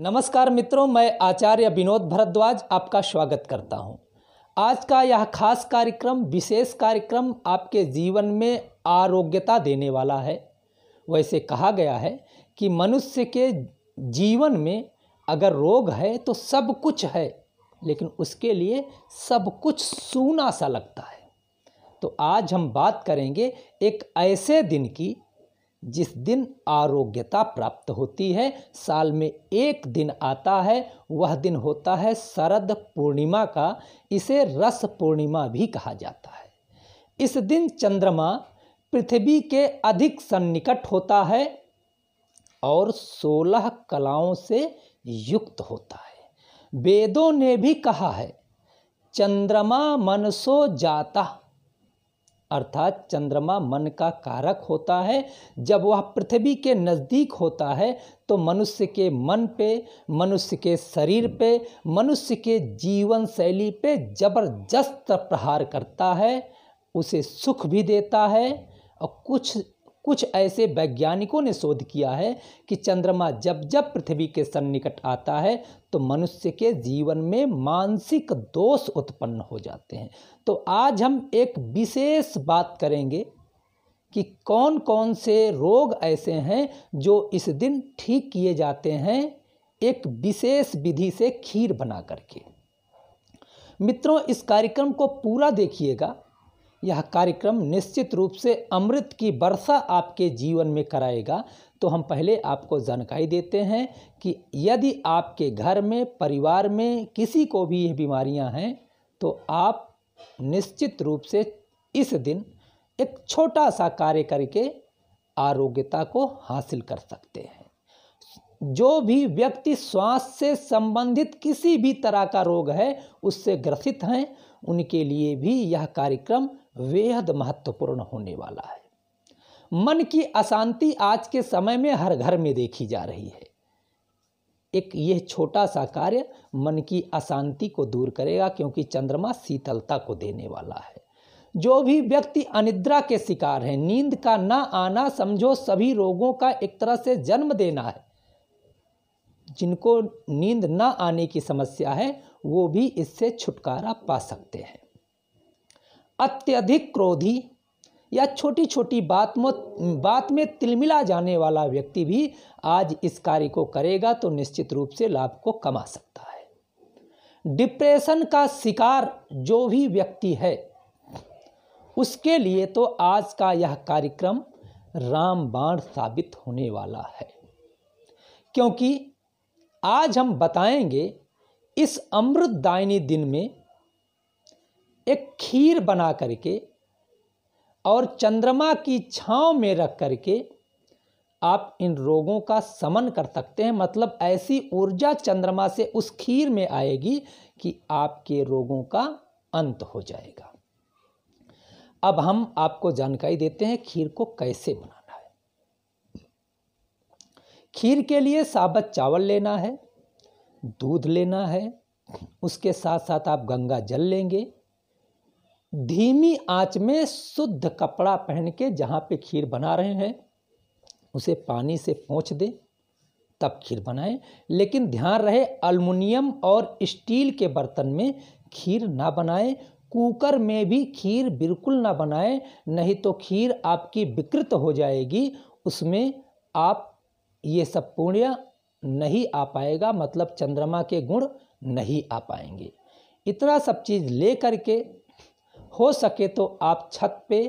नमस्कार मित्रों मैं आचार्य विनोद भरद्वाज आपका स्वागत करता हूं। आज का यह खास कार्यक्रम विशेष कार्यक्रम आपके जीवन में आरोग्यता देने वाला है वैसे कहा गया है कि मनुष्य के जीवन में अगर रोग है तो सब कुछ है लेकिन उसके लिए सब कुछ सूना सा लगता है तो आज हम बात करेंगे एक ऐसे दिन की जिस दिन आरोग्यता प्राप्त होती है साल में एक दिन आता है वह दिन होता है शरद पूर्णिमा का इसे रस पूर्णिमा भी कहा जाता है इस दिन चंद्रमा पृथ्वी के अधिक सन्निकट होता है और सोलह कलाओं से युक्त होता है वेदों ने भी कहा है चंद्रमा मनसो जाता अर्थात चंद्रमा मन का कारक होता है जब वह पृथ्वी के नज़दीक होता है तो मनुष्य के मन पे मनुष्य के शरीर पे मनुष्य के जीवन शैली पे ज़बरदस्त प्रहार करता है उसे सुख भी देता है और कुछ कुछ ऐसे वैज्ञानिकों ने शोध किया है कि चंद्रमा जब जब पृथ्वी के सन्निकट आता है तो मनुष्य के जीवन में मानसिक दोष उत्पन्न हो जाते हैं तो आज हम एक विशेष बात करेंगे कि कौन कौन से रोग ऐसे हैं जो इस दिन ठीक किए जाते हैं एक विशेष विधि से खीर बना करके मित्रों इस कार्यक्रम को पूरा देखिएगा यह कार्यक्रम निश्चित रूप से अमृत की वर्षा आपके जीवन में कराएगा तो हम पहले आपको जानकारी देते हैं कि यदि आपके घर में परिवार में किसी को भी ये बीमारियां हैं तो आप निश्चित रूप से इस दिन एक छोटा सा कार्य करके आरोग्यता को हासिल कर सकते हैं जो भी व्यक्ति श्वास से संबंधित किसी भी तरह का रोग है उससे ग्रसित हैं उनके लिए भी यह कार्यक्रम बेहद महत्वपूर्ण होने वाला है मन की अशांति आज के समय में हर घर में देखी जा रही है एक यह छोटा सा कार्य मन की अशांति को दूर करेगा क्योंकि चंद्रमा शीतलता को देने वाला है जो भी व्यक्ति अनिद्रा के शिकार है नींद का ना आना समझो सभी रोगों का एक तरह से जन्म देना है जिनको नींद ना आने की समस्या है वो भी इससे छुटकारा पा सकते हैं अत्यधिक क्रोधी या छोटी छोटी बात बात में तिलमिला जाने वाला व्यक्ति भी आज इस कार्य को करेगा तो निश्चित रूप से लाभ को कमा सकता है डिप्रेशन का शिकार जो भी व्यक्ति है उसके लिए तो आज का यह कार्यक्रम रामबाण साबित होने वाला है क्योंकि आज हम बताएंगे इस अमृतदायिनी दिन में एक खीर बना करके और चंद्रमा की छांव में रख करके आप इन रोगों का समन कर सकते हैं मतलब ऐसी ऊर्जा चंद्रमा से उस खीर में आएगी कि आपके रोगों का अंत हो जाएगा अब हम आपको जानकारी देते हैं खीर को कैसे बनाना है खीर के लिए साबत चावल लेना है दूध लेना है उसके साथ साथ आप गंगा जल लेंगे धीमी आंच में शुद्ध कपड़ा पहन के जहाँ पे खीर बना रहे हैं उसे पानी से पोंछ दें तब खीर बनाएं लेकिन ध्यान रहे अल्मुनियम और स्टील के बर्तन में खीर ना बनाएं कुकर में भी खीर बिल्कुल ना बनाएं नहीं तो खीर आपकी विकृत हो जाएगी उसमें आप ये सब पुण्य नहीं आ पाएगा मतलब चंद्रमा के गुण नहीं आ पाएंगे इतना सब चीज़ ले करके हो सके तो आप छत पे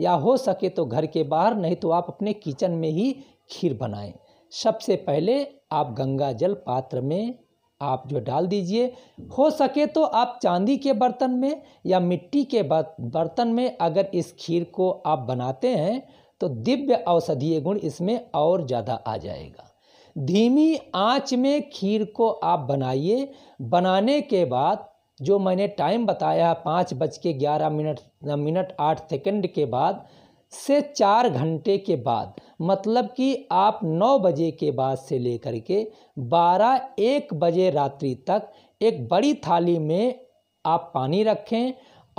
या हो सके तो घर के बाहर नहीं तो आप अपने किचन में ही खीर बनाएं सबसे पहले आप गंगा जल पात्र में आप जो डाल दीजिए हो सके तो आप चांदी के बर्तन में या मिट्टी के बर्तन में अगर इस खीर को आप बनाते हैं तो दिव्य औषधीय गुण इसमें और ज़्यादा आ जाएगा धीमी आंच में खीर को आप बनाइए बनाने के बाद जो मैंने टाइम बताया पाँच बज के ग्यारह मिनट मिनट आठ सेकंड के बाद से चार घंटे के बाद मतलब कि आप नौ बजे के बाद से लेकर के बारह एक बजे रात्रि तक एक बड़ी थाली में आप पानी रखें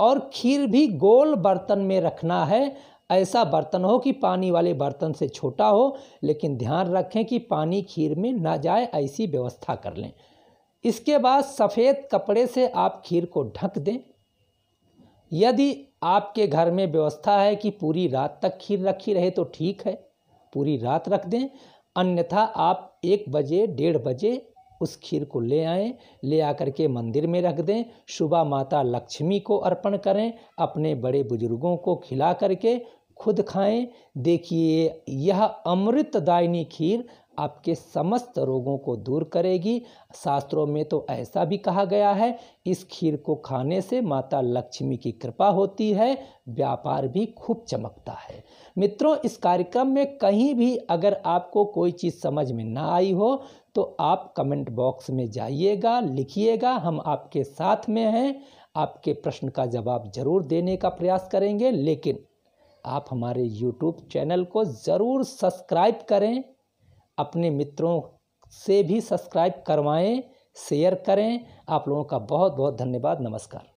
और खीर भी गोल बर्तन में रखना है ऐसा बर्तन हो कि पानी वाले बर्तन से छोटा हो लेकिन ध्यान रखें कि पानी खीर में ना जाए ऐसी व्यवस्था कर लें इसके बाद सफ़ेद कपड़े से आप खीर को ढक दें यदि आपके घर में व्यवस्था है कि पूरी रात तक खीर रखी रहे तो ठीक है पूरी रात रख दें अन्यथा आप एक बजे डेढ़ बजे उस खीर को ले आएं ले आकर के मंदिर में रख दें सुबह माता लक्ष्मी को अर्पण करें अपने बड़े बुजुर्गों को खिला करके खुद खाएं देखिए यह अमृतदायिनी खीर आपके समस्त रोगों को दूर करेगी शास्त्रों में तो ऐसा भी कहा गया है इस खीर को खाने से माता लक्ष्मी की कृपा होती है व्यापार भी खूब चमकता है मित्रों इस कार्यक्रम में कहीं भी अगर आपको कोई चीज़ समझ में ना आई हो तो आप कमेंट बॉक्स में जाइएगा लिखिएगा हम आपके साथ में हैं आपके प्रश्न का जवाब जरूर देने का प्रयास करेंगे लेकिन आप हमारे यूट्यूब चैनल को ज़रूर सब्सक्राइब करें अपने मित्रों से भी सब्सक्राइब करवाएं शेयर करें आप लोगों का बहुत बहुत धन्यवाद नमस्कार